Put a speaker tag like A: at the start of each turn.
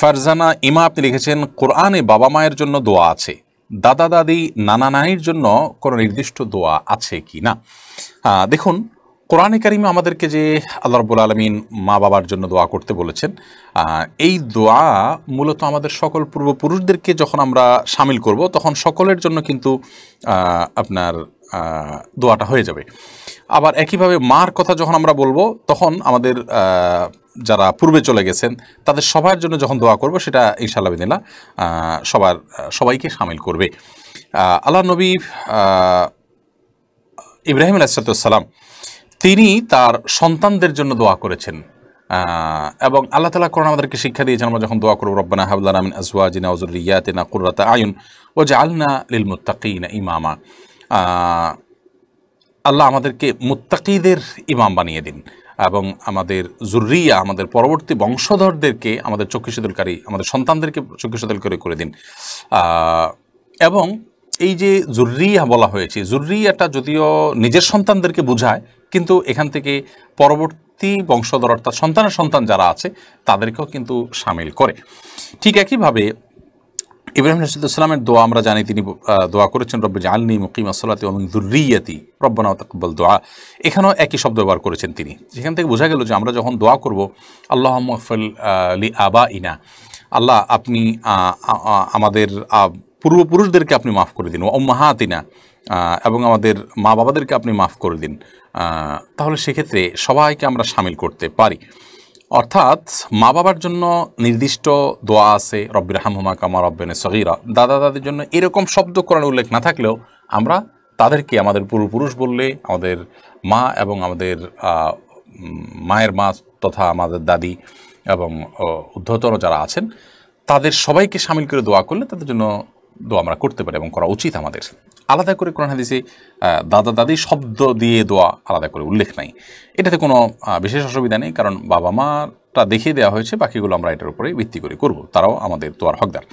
A: ফারজানা ইমা আপনি লিখেছেন কোরআনে বাবা মায়ের জন্য দোয়া আছে দাদা দাদি নানা নানির জন্য কোনো নির্দিষ্ট দোয়া আছে কি না দেখুন কোরআনে কারিমে আমাদেরকে যে আল্লাহ রবুল আলমিন মা বাবার জন্য দোয়া করতে বলেছেন এই দোয়া মূলত আমাদের সকল পূর্বপুরুষদেরকে যখন আমরা সামিল করব তখন সকলের জন্য কিন্তু আপনার দোয়াটা হয়ে যাবে আবার একইভাবে মার কথা যখন আমরা বলবো তখন আমাদের যারা পূর্বে চলে গেছেন তাদের সবার জন্য যখন দোয়া করব সেটা ইনশাআল্লাহ বিদিল্লা সবার সবাইকে সামিল করবে আল্লাহ নবী ইব্রাহিম আলাইসালাম তিনি তার সন্তানদের জন্য দোয়া করেছেন এবং আল্লাহ তালা করোনা আমাদেরকে শিক্ষা দিয়েছেন আমরা যখন দোয়া করব রব্বানা হাবুল্লা নামিন আজওয়া জিনা উজুরিয়াতিনা কুর্রাতা আয়ুন ও যে আলনা লিল মুত্তাকিনা ইমামা আল্লাহ আমাদেরকে মুত্তাকিদের ইমাম বানিয়ে দিন এবং আমাদের জুরিয়া আমাদের পরবর্তী বংশধরদেরকে আমাদের চক্ষুশীতলকারী আমাদের সন্তানদেরকে চক্ষু চক্ষুশীতলকারী করে দিন এবং এই যে জুরিয়া বলা হয়েছে জুরিয়াটা যদিও নিজের সন্তানদেরকে বোঝায় কিন্তু এখান থেকে পরবর্তী বংশধর অর্থাৎ সন্তানের সন্তান যারা আছে তাদেরকেও কিন্তু সামিল করে ঠিক একইভাবে ইব্রাহিম রশিদুলামের দোয়া আমরা জানি তিনি দোয়া করেছেন রব্বুল আলনি মুকিম আসলাতি এবং দুর্রিয়াতি রব্বানা তকব্বল দোয়া এখানেও একই শব্দ ব্যবহার করেছেন তিনি সেখান থেকে বোঝা গেল যে আমরা যখন দোয়া করব আল্লাহ মফল লি আবা ইনা আল্লাহ আপনি আমাদের পূর্বপুরুষদেরকে আপনি মাফ করে দিন ও মাহাতিনা এবং আমাদের মা বাবাদেরকে আপনি মাফ করে দিন তাহলে সেক্ষেত্রে সবাইকে আমরা সামিল করতে পারি অর্থাৎ মা বাবার জন্য নির্দিষ্ট দোয়া আছে রব্বির হামহুমা কামা রব্বেন সহিরা দাদা দাদির জন্য এরকম শব্দ করার উল্লেখ না থাকলেও আমরা তাদেরকে আমাদের পূর্বপুরুষ বললে আমাদের মা এবং আমাদের মায়ের মা তথা আমাদের দাদি এবং ঊর্ধ্বতর যারা আছেন তাদের সবাইকে সামিল করে দোয়া করলে তাদের জন্য দোয়া আমরা করতে পারি এবং করা উচিত আমাদের আলাদা করে কোরআন হাদিসে দাদা দাদি শব্দ দিয়ে দোয়া আলাদা করে উল্লেখ নাই এটাতে কোনো বিশেষ অসুবিধা নেই কারণ বাবা মাটা দেখিয়ে দেওয়া হয়েছে বাকিগুলো আমরা এটার উপরে ভিত্তি করে করব তারাও আমাদের দোয়ার হকদার